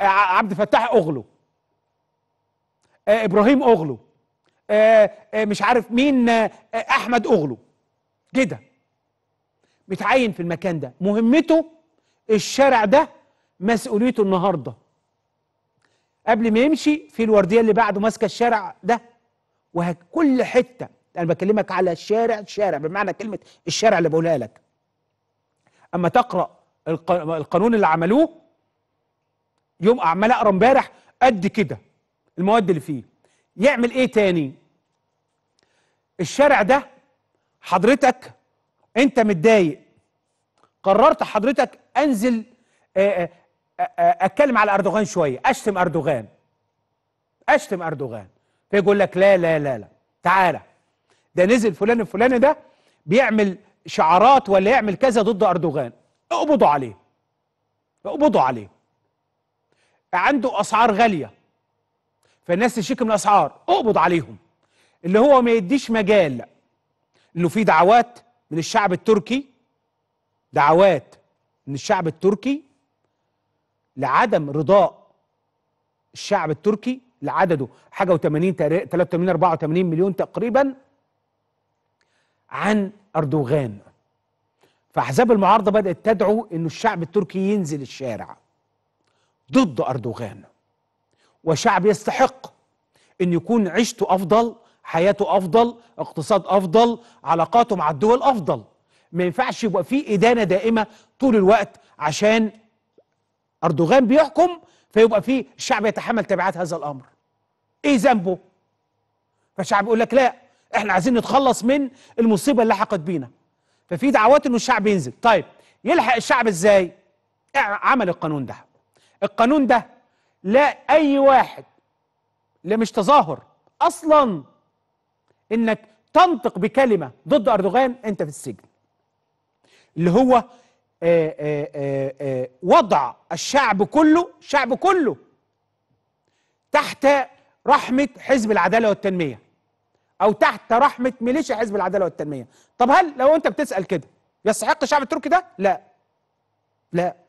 آه، عبد الفتاح اوغلو آه، ابراهيم اوغلو آه، مش عارف مين احمد اوغلو كده متعين في المكان ده مهمته الشارع ده مسؤوليته النهارده قبل ما يمشي في الورديه اللي بعده ماسكه الشارع ده وكل حته انا بكلمك على الشارع الشارع بمعنى كلمه الشارع اللي بقولها لك اما تقرا القانون اللي عملوه يوم عمال اقرا امبارح قد كده المواد اللي فيه يعمل ايه تاني الشارع ده حضرتك انت متضايق قررت حضرتك انزل اتكلم على اردوغان شويه اشتم اردوغان اشتم اردوغان فيقول لك لا لا لا لا تعالى ده نزل فلان الفلاني ده بيعمل شعارات ولا يعمل كذا ضد اردوغان اقبضوا عليه اقبضوا عليه عنده اسعار غاليه فالناس تشتكي من الاسعار اقبض عليهم اللي هو ما يديش مجال انه في دعوات من الشعب التركي دعوات من الشعب التركي لعدم رضاء الشعب التركي لعدده حاجه و80 83 84 مليون تقريبا عن اردوغان فاحزاب المعارضه بدات تدعو انه الشعب التركي ينزل الشارع ضد أردوغان وشعب يستحق أن يكون عيشته أفضل حياته أفضل اقتصاد أفضل علاقاته مع الدول أفضل ما ينفعش يبقى في إدانة دائمة طول الوقت عشان أردوغان بيحكم فيبقى في الشعب يتحمل تبعات هذا الأمر إيه ذنبه؟ فالشعب يقول لك لا احنا عايزين نتخلص من المصيبة اللي لحقت بينا ففي دعوات انه الشعب ينزل طيب يلحق الشعب ازاي؟ عمل القانون ده القانون ده لا اي واحد اللي مش تظاهر اصلا انك تنطق بكلمه ضد اردوغان انت في السجن اللي هو آآ آه، آآ آه، آآ آه، وضع الشعب كله الشعب كله تحت رحمه حزب العداله والتنميه او تحت رحمه ميليشيا حزب العداله والتنميه طب هل لو انت بتسال كده يستحق الشعب التركي ده لا لا